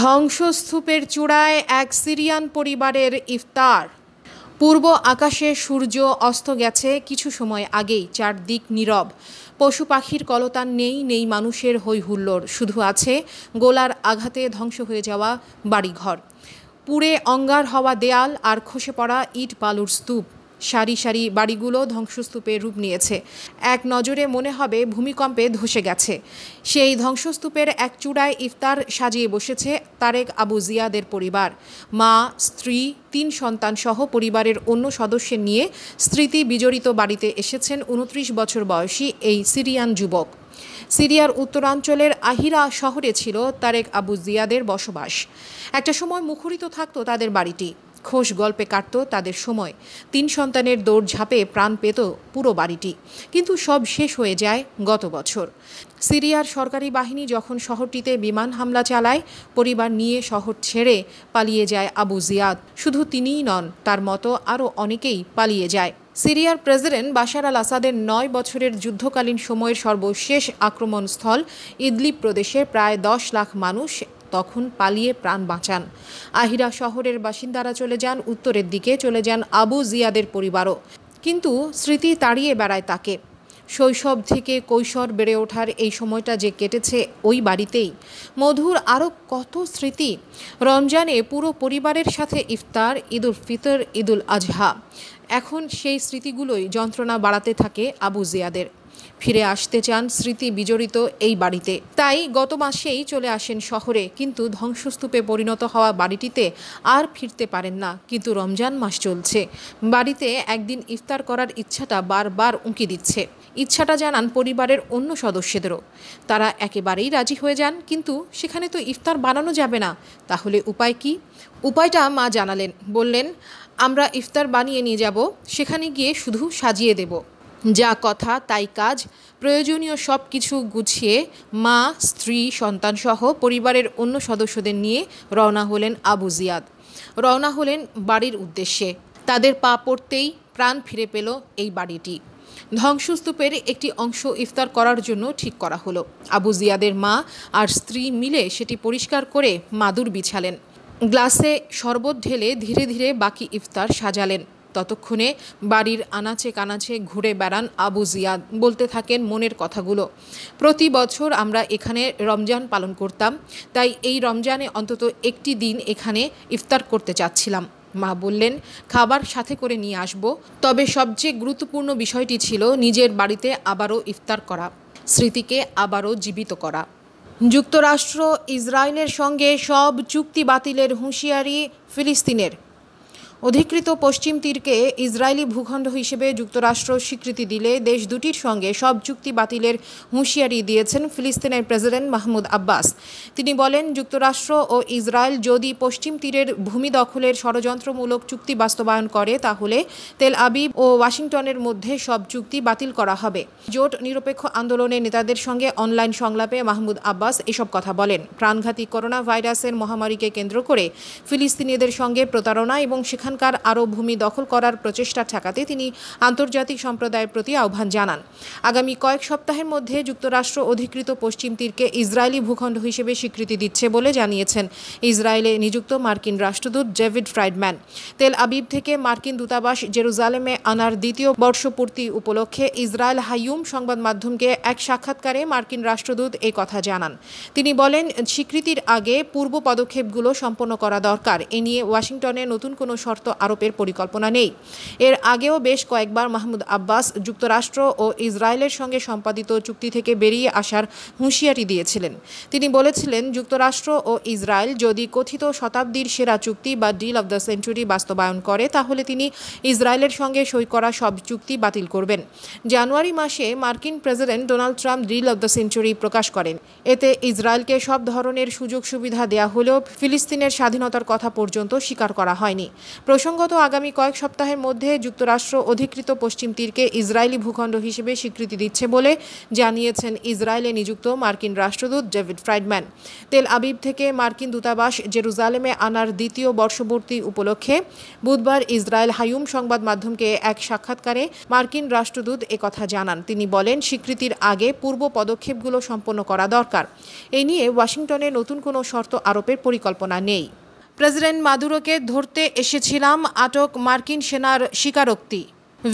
ধ্বংসস্তূপের চূড়ায় এক সিরিয়ান পরিবারের ইফতার পূর্ব আকাশে সূর্য অস্ত গেছে কিছু সময় আগেই চারদিক নীরব পশু পাখির কলতান নেই নেই মানুষের হৈ হুল্লোর শুধু আছে গোলার আঘাতে ধ্বংস হয়ে যাওয়া বাড়িঘর পুড়ে অঙ্গার হওয়া দেয়াল আর খসে পড়া ইট বালুর স্তূপ সারি সারি বাড়িগুলো ধ্বংসস্তূপে রূপ নিয়েছে এক নজরে মনে হবে ভূমিকম্পে ধসে গেছে সেই ধ্বংসস্তূপের এক চূড়ায় ইফতার সাজিয়ে বসেছে তারেক আবু জিয়াদের পরিবার মা স্ত্রী তিন সন্তান সহ পরিবারের অন্য সদস্যের নিয়ে স্মৃতি বিজড়িত বাড়িতে এসেছেন উনত্রিশ বছর বয়সী এই সিরিয়ান যুবক সিরিয়ার উত্তরাঞ্চলের আহিরা শহরে ছিল তারেক আবু জিয়াদের বসবাস একটা সময় মুখরিত থাকত তাদের বাড়িটি খোশ গল্পে কাটত তাদের সময় তিন সন্তানের দৌড় ঝাঁপে প্রাণ পেত পুরো বাড়িটি কিন্তু সব শেষ হয়ে যায় গত বছর সিরিয়ার সরকারি বাহিনী যখন শহরটিতে বিমান হামলা চালায় পরিবার নিয়ে শহর ছেড়ে পালিয়ে যায় আবু জিয়াদ শুধু তিনিই নন তার মতো আরও অনেকেই পালিয়ে যায় সিরিয়ার প্রেসিডেন্ট বাশার আল আসাদের নয় বছরের যুদ্ধকালীন সময়ের সর্বশেষ আক্রমণস্থল ইদলিপ প্রদেশে প্রায় দশ লাখ মানুষ তখন পালিয়ে প্রাণ বাঁচান আহিরা শহরের বাসিন্দারা চলে যান উত্তরের দিকে চলে যান আবু জিয়াদের পরিবারও কিন্তু স্মৃতি তাড়িয়ে বেড়ায় তাকে শৈশব থেকে কৈশোর বেড়ে ওঠার এই সময়টা যে কেটেছে ওই বাড়িতেই মধুর আরও কত স্মৃতি রমজানে পুরো পরিবারের সাথে ইফতার ঈদুল ফিতর ঈদুল আজহা এখন সেই স্মৃতিগুলোই যন্ত্রণা বাড়াতে থাকে আবু জিয়াদের ফিরে আসতে চান স্মৃতি বিজড়িত এই বাড়িতে তাই গত মাসেই চলে আসেন শহরে কিন্তু ধ্বংসস্তূপে পরিণত হওয়া বাড়িটিতে আর ফিরতে পারেন না কিন্তু রমজান মাস চলছে বাড়িতে একদিন ইফতার করার ইচ্ছাটা বারবার উঁকি দিচ্ছে ইচ্ছাটা জানান পরিবারের অন্য সদস্যদেরও তারা একেবারেই রাজি হয়ে যান কিন্তু সেখানে তো ইফতার বানানো যাবে না তাহলে উপায় কি উপায়টা মা জানালেন বললেন আমরা ইফতার বানিয়ে নিয়ে যাব সেখানে গিয়ে শুধু সাজিয়ে দেবো যা কথা তাই কাজ প্রয়োজনীয় সব কিছু গুছিয়ে মা স্ত্রী সন্তানসহ পরিবারের অন্য সদস্যদের নিয়ে রওনা হলেন আবু জিয়াদ রওনা হলেন বাড়ির উদ্দেশ্যে তাদের পা পড়তেই প্রাণ ফিরে পেল এই বাড়িটি ধ্বংসস্তূপের একটি অংশ ইফতার করার জন্য ঠিক করা হলো আবু জিয়াদের মা আর স্ত্রী মিলে সেটি পরিষ্কার করে মাদুর বিছালেন গ্লাসে শরবত ঢেলে ধীরে ধীরে বাকি ইফতার সাজালেন ততক্ষণে বাড়ির আনাচে কানাচে ঘুরে বেড়ান আবু জিয়াদ বলতে থাকেন মনের কথাগুলো প্রতি বছর আমরা এখানে রমজান পালন করতাম তাই এই রমজানে অন্তত একটি দিন এখানে ইফতার করতে চাচ্ছিলাম মা বললেন খাবার সাথে করে নিয়ে আসব তবে সবচেয়ে গুরুত্বপূর্ণ বিষয়টি ছিল নিজের বাড়িতে আবারও ইফতার করা স্মৃতিকে আবারও জীবিত করা যুক্তরাষ্ট্র ইসরায়েলের সঙ্গে সব চুক্তি বাতিলের হুঁশিয়ারি ফিলিস্তিনের অধিকৃত পশ্চিম তীরকে ইসরায়েলি ভূখণ্ড হিসেবে যুক্তরাষ্ট্র স্বীকৃতি দিলে দেশ দুটির সঙ্গে সব চুক্তি বাতিলের হুঁশিয়ারি দিয়েছেন ফিলিস্তিনের প্রেসিডেন্ট মাহমুদ আব্বাস তিনি বলেন যুক্তরাষ্ট্র ও ইসরায়েল যদি পশ্চিম তীরের ভূমি দখলের ষড়যন্ত্রমূলক চুক্তি বাস্তবায়ন করে তাহলে তেল আবিব ও ওয়াশিংটনের মধ্যে সব চুক্তি বাতিল করা হবে জোট নিরপেক্ষ আন্দোলনের নেতাদের সঙ্গে অনলাইন সংলাপে মাহমুদ আব্বাস এসব কথা বলেন প্রাণঘাতী করোনা ভাইরাসের মহামারীকে কেন্দ্র করে ফিলিস্তিনিদের সঙ্গে প্রতারণা এবং সেখানে সেখানকার আরও ভূমি দখল করার প্রচেষ্টা ঠেকাতে তিনি আন্তর্জাতিক সম্প্রদায়ের প্রতি আহ্বান জানান আগামী কয়েক সপ্তাহের মধ্যে যুক্তরাষ্ট্র অধিকৃত পশ্চিম তীরকে ইসরায়েলি ভূখণ্ড হিসেবে স্বীকৃতি দিচ্ছে বলে জানিয়েছেন ইসরায়েলে নিযুক্ত মার্কিন রাষ্ট্রদূত ডেভিড ফ্রাইডম্যান তেল আবিব থেকে মার্কিন দূতাবাস জেরুজালেমে আনার দ্বিতীয় বর্ষপূর্তি উপলক্ষে ইসরায়েল হাইয়ুম সংবাদ মাধ্যমকে এক সাক্ষাৎকারে মার্কিন রাষ্ট্রদূত এ কথা জানান তিনি বলেন স্বীকৃতির আগে পূর্ব পদক্ষেপগুলো সম্পন্ন করা দরকার এ নিয়ে ওয়াশিংটনে নতুন কোনো শর্ত আরোপের পরিকল্পনা নেই এর আগেও বেশ কয়েকবার মাহমুদ আব্বাস যুক্তরাষ্ট্র ও ইসরায়েলের সঙ্গে সম্পাদিত চুক্তি থেকে বেরিয়ে আসার হুঁশিয়ারি দিয়েছিলেন তিনি বলেছিলেন যুক্তরাষ্ট্র ও ইসরায়েল যদি কথিত শতাব্দীর সেরা চুক্তি বা ডিল অব দ্য সেঞ্চুরি বাস্তবায়ন করে তাহলে তিনি ইসরায়েলের সঙ্গে সই করা সব চুক্তি বাতিল করবেন জানুয়ারি মাসে মার্কিন president Donald Trump deal of the century প্রকাশ করেন এতে ইসরায়েলকে সব ধরনের সুযোগ সুবিধা দেয়া হলেও ফিলিস্তিনের স্বাধীনতার কথা পর্যন্ত স্বীকার করা হয়নি প্রসঙ্গত আগামী কয়েক সপ্তাহের মধ্যে যুক্তরাষ্ট্র অধিকৃত পশ্চিম তীরকে ইসরায়েলি ভূখণ্ড হিসেবে স্বীকৃতি দিচ্ছে বলে জানিয়েছেন ইসরায়েলে নিযুক্ত মার্কিন রাষ্ট্রদূত ডেভিড ফ্রাইডম্যান তেল আবিব থেকে মার্কিন দূতাবাস জেরুজালেমে আনার দ্বিতীয় বর্ষপূর্তি উপলক্ষে বুধবার ইসরায়েল হায়ুম সংবাদ মাধ্যমকে এক সাক্ষাৎকারে মার্কিন রাষ্ট্রদূত একথা জানান তিনি বলেন স্বীকৃতির আগে পূর্ব পদক্ষেপগুলো সম্পন্ন করা দরকার এ নিয়ে ওয়াশিংটনে নতুন কোনো শর্ত আরোপের পরিকল্পনা নেই প্রেসিডেন্ট মাদুরোকে ধরতে এসেছিলাম আটক মার্কিন সেনার স্বীকারোক্তি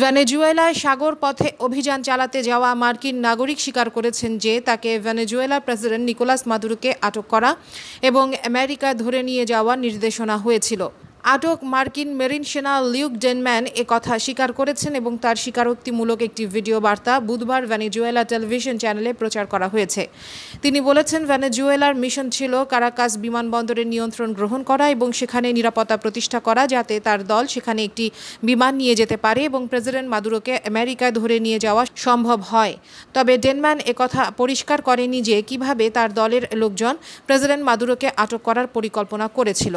ভেনেজুয়েলায় সাগর পথে অভিযান চালাতে যাওয়া মার্কিন নাগরিক স্বীকার করেছেন যে তাকে ভেনেজুয়েলার প্রেসিডেন্ট নিকোলাস মাদুরোকে আটক করা এবং আমেরিকা ধরে নিয়ে যাওয়ার নির্দেশনা হয়েছিল আটক মার্কিন মেরিন সেনা লিউক ডেনম্যান এ কথা স্বীকার করেছেন এবং তার স্বীকারোক্তিমূলক একটি ভিডিও বার্তা বুধবার ভ্যানিজুয়েলা টেলিভিশন চ্যানেলে প্রচার করা হয়েছে তিনি বলেছেন ভ্যানিজুয়েলার মিশন ছিল কারাকাস বিমানবন্দরের নিয়ন্ত্রণ গ্রহণ করা এবং সেখানে নিরাপত্তা প্রতিষ্ঠা করা যাতে তার দল সেখানে একটি বিমান নিয়ে যেতে পারে এবং প্রেসিডেন্ট মাদুরোকে আমেরিকায় ধরে নিয়ে যাওয়া সম্ভব হয় তবে ডেনম্যান একথা পরিষ্কার করেনি যে কিভাবে তার দলের লোকজন প্রেসিডেন্ট মাদুরোকে আটক করার পরিকল্পনা করেছিল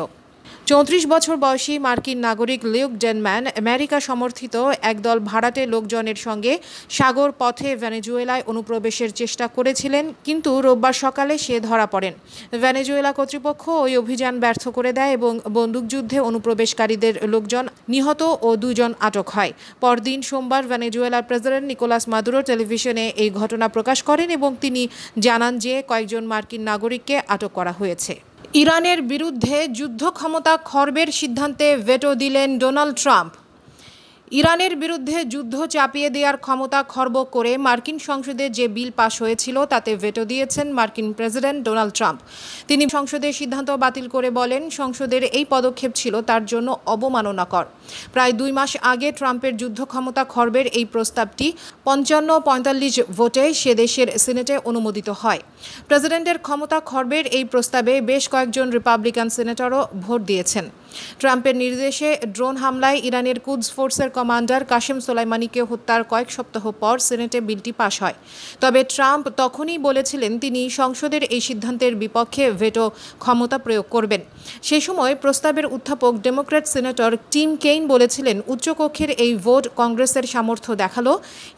চৌত্রিশ বছর বয়সী মার্কিন নাগরিক লিউক ডেনম্যান আমেরিকা সমর্থিত একদল ভাড়াটে লোকজনের সঙ্গে সাগর পথে ভেনেজুয়েলায় অনুপ্রবেশের চেষ্টা করেছিলেন কিন্তু রোববার সকালে সে ধরা পড়েন ভেনেজুয়েলা কর্তৃপক্ষ ওই অভিযান ব্যর্থ করে দেয় এবং বন্দুকযুদ্ধে অনুপ্রবেশকারীদের লোকজন নিহত ও দুজন আটক হয় পরদিন সোমবার ভ্যানেজুয়েলার প্রেসিডেন্ট নিকোলাস মাদুরো টেলিভিশনে এই ঘটনা প্রকাশ করেন এবং তিনি জানান যে কয়েকজন মার্কিন নাগরিককে আটক করা হয়েছে ইরানের বিরুদ্ধে যুদ্ধ ক্ষমতা খর্বের সিদ্ধান্তে ভেটো দিলেন ডোনাল্ড ট্রাম্প ইরানের বিরুদ্ধে যুদ্ধ চাপিয়ে দেওয়ার ক্ষমতা খর্ব করে মার্কিন সংসদে যে বিল পাশ হয়েছিল তাতে ভেটো দিয়েছেন মার্কিন প্রেসিডেন্ট ডোনাল্ড ট্রাম্প তিনি সংসদে সিদ্ধান্ত বাতিল করে বলেন সংসদের এই পদক্ষেপ ছিল তার জন্য অবমাননাকর প্রায় দুই মাস আগে ট্রাম্পের যুদ্ধ ক্ষমতা খর্বের এই প্রস্তাবটি পঞ্চান্ন পঁয়তাল্লিশ ভোটে সে দেশের সিনেটে অনুমোদিত হয় প্রেসিডেন্টের ক্ষমতা খর্বের এই প্রস্তাবে বেশ কয়েকজন রিপাবলিকান সিনেটরও ভোট দিয়েছেন ট্রাম্পের নির্দেশে ড্রোন হামলায় ইরানের কুদস ফোর্সের কমান্ডার কাশেম সোলাইমানিকে হত্যার কয়েক সপ্তাহ পর সিনেটে বিলটি পাশ হয় তবে ট্রাম্প তখনই বলেছিলেন তিনি সংসদের এই সিদ্ধান্তের বিপক্ষে ভেটো ক্ষমতা প্রয়োগ করবেন সে সময় প্রস্তাবের উত্থাপক ডেমোক্র্যাট সিনেটর টিম কেইন বলেছিলেন উচ্চকক্ষের এই ভোট কংগ্রেসের সামর্থ্য দেখালো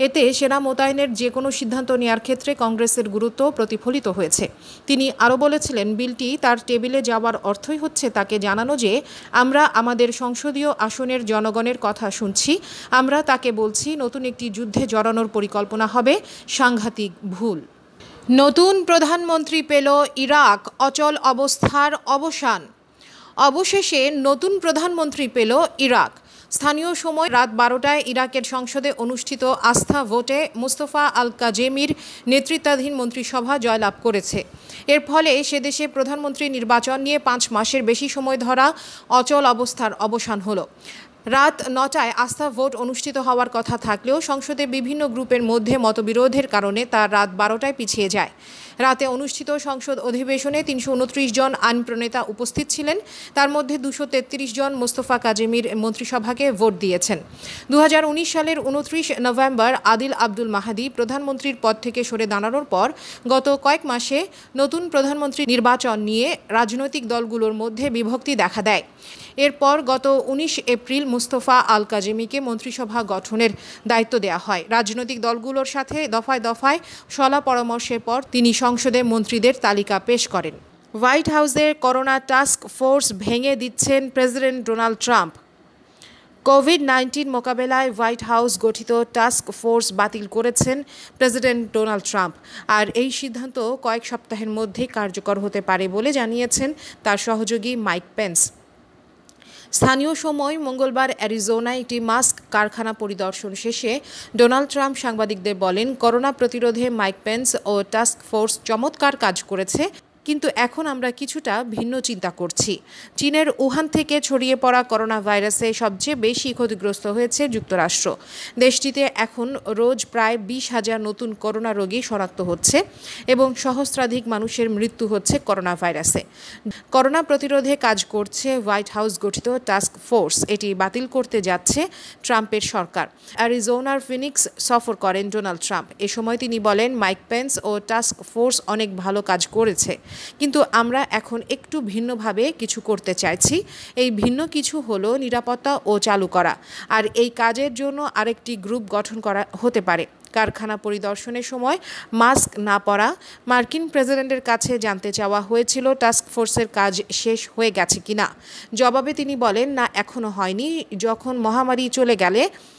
এতে সেনা মোতায়েনের যে কোনো সিদ্ধান্ত নেওয়ার ক্ষেত্রে কংগ্রেসের গুরুত্ব প্রতিফলিত হয়েছে তিনি আরও বলেছিলেন বিলটি তার টেবিলে যাওয়ার অর্থই হচ্ছে তাকে জানানো যে আমরা আমাদের সংসদীয় আসনের জনগণের কথা শুনছি আমরা তাকে বলছি নতুন একটি যুদ্ধে জড়ানোর পরিকল্পনা হবে সাংঘাতিক ভুল নতুন প্রধানমন্ত্রী পেল ইরাক অচল অবস্থার অবসান অবশেষে নতুন প্রধানমন্ত্রী পেল ইরাক স্থানীয় সময় রাত বারোটায় ইরাকের সংসদে অনুষ্ঠিত আস্থা ভোটে মুস্তফা আল কাজেমির নেতৃত্বাধীন মন্ত্রিসভা জয়লাভ করেছে এর ফলে সে দেশে প্রধানমন্ত্রী নির্বাচন নিয়ে পাঁচ মাসের বেশি সময় ধরা অচল অবস্থার অবসান হলো রাত নটায় আস্থা ভোট অনুষ্ঠিত হওয়ার কথা থাকলেও সংসদে বিভিন্ন গ্রুপের মধ্যে মতবিরোধের কারণে তার রাত বারোটায় পিছিয়ে যায় রাতে অনুষ্ঠিত সংসদ অধিবেশনে তিনশো জন আইন প্রণেতা উপস্থিত ছিলেন তার মধ্যে দুশো জন মোস্তফা কাজেমির মন্ত্রিসভাকে ভোট দিয়েছেন দু সালের উনত্রিশ নভেম্বর আদিল আব্দুল মাহাদি প্রধানমন্ত্রীর পদ থেকে সরে দাঁড়ানোর পর গত কয়েক মাসে নতুন প্রধানমন্ত্রী নির্বাচন নিয়ে রাজনৈতিক দলগুলোর মধ্যে বিভক্তি দেখা দেয় এরপর গত উনিশ এপ্রিল মুস্তফা আল কাজিমিকে মন্ত্রিসভা গঠনের দায়িত্ব দেওয়া হয় রাজনৈতিক দলগুলোর সাথে দফায় দফায় সলা পরামর্শের পর তিনি সংসদে মন্ত্রীদের তালিকা পেশ করেন হোয়াইট হাউসের করোনা টাস্ক ফোর্স ভেঙে দিচ্ছেন president Donald Trump Covid nineteen মোকাবেলায় হোয়াইট হাউস গঠিত টাস্ক ফোর্স বাতিল করেছেন প্রেসিডেন্ট ডোনাল্ড ট্রাম্প আর এই সিদ্ধান্ত কয়েক সপ্তাহের মধ্যে কার্যকর হতে পারে বলে জানিয়েছেন তার সহযোগী মাইক পেন্স স্থানীয় সময় মঙ্গলবার অ্যারিজোনায় একটি মাস্ক কারখানা পরিদর্শন শেষে ডোনাল্ড ট্রাম্প সাংবাদিকদের বলেন করোনা প্রতিরোধে মাইক পেন্স ও টাস্ক ফোর্স চমৎকার কাজ করেছে কিন্তু এখন আমরা কিছুটা ভিন্ন চিন্তা করছি চীনের উহান থেকে ছড়িয়ে পড়া করোনা ভাইরাসে সবচেয়ে বেশি ক্ষতিগ্রস্ত হয়েছে যুক্তরাষ্ট্র দেশটিতে এখন রোজ প্রায় বিশ হাজার নতুন করোনা রোগী শনাক্ত হচ্ছে এবং সহস্রাধিক মানুষের মৃত্যু হচ্ছে করোনা ভাইরাসে করোনা প্রতিরোধে কাজ করছে হোয়াইট হাউস গঠিত টাস্ক ফোর্স এটি বাতিল করতে যাচ্ছে ট্রাম্পের সরকার অ্যারিজোনার ফিনিক্স সফর করেন ডোনাল্ড ট্রাম্প এ সময় তিনি বলেন মাইক পেন্স ও টাস্ক ফোর্স অনেক ভালো কাজ করেছে কিন্তু আমরা এখন একটু ভিন্নভাবে কিছু করতে চাইছি এই ভিন্ন কিছু হলো নিরাপত্তা ও চালু করা আর এই কাজের জন্য আরেকটি গ্রুপ গঠন করা হতে পারে কারখানা পরিদর্শনের সময় মাস্ক না পরা মার্কিন প্রেসিডেন্টের কাছে জানতে চাওয়া হয়েছিল টাস্ক ফোর্সের কাজ শেষ হয়ে গেছে কিনা জবাবে তিনি বলেন না এখনও হয়নি যখন মহামারী চলে গেলে